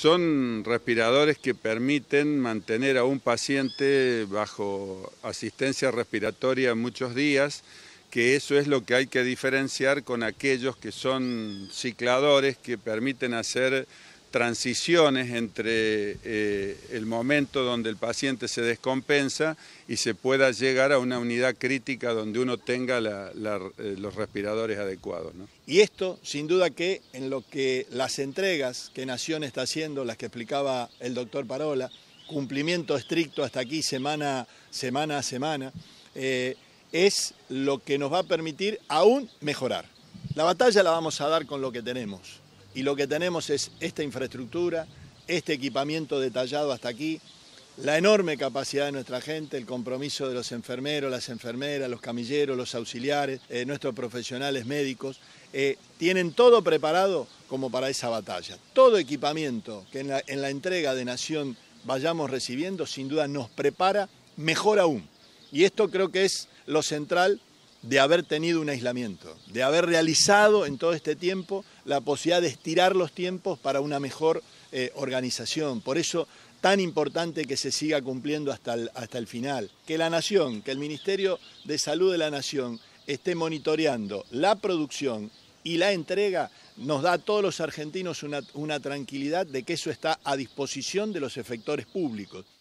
Son respiradores que permiten mantener a un paciente bajo asistencia respiratoria muchos días, que eso es lo que hay que diferenciar con aquellos que son cicladores que permiten hacer transiciones entre eh, el momento donde el paciente se descompensa y se pueda llegar a una unidad crítica donde uno tenga eh, los respiradores adecuados. Y esto, sin duda que en lo que las entregas que Nación está haciendo, las que explicaba el doctor Parola, cumplimiento estricto hasta aquí semana, semana a semana, eh, es lo que nos va a permitir aún mejorar. La batalla la vamos a dar con lo que tenemos y lo que tenemos es esta infraestructura, este equipamiento detallado hasta aquí, la enorme capacidad de nuestra gente, el compromiso de los enfermeros, las enfermeras, los camilleros, los auxiliares, eh, nuestros profesionales médicos, eh, tienen todo preparado como para esa batalla. Todo equipamiento que en la entrega de Nación vayamos recibiendo, sin duda nos prepara mejor aún. Y esto creo que es lo central de haber tenido un aislamiento, de haber realizado en todo este tiempo la posibilidad de estirar los tiempos para una mejor eh, organización. Por eso tan importante que se siga cumpliendo hasta el, hasta el final. Que la Nación, que el Ministerio de Salud de la Nación esté monitoreando la producción y la entrega nos da a todos los argentinos una tranquilidad de que eso está a disposición de los efectores públicos.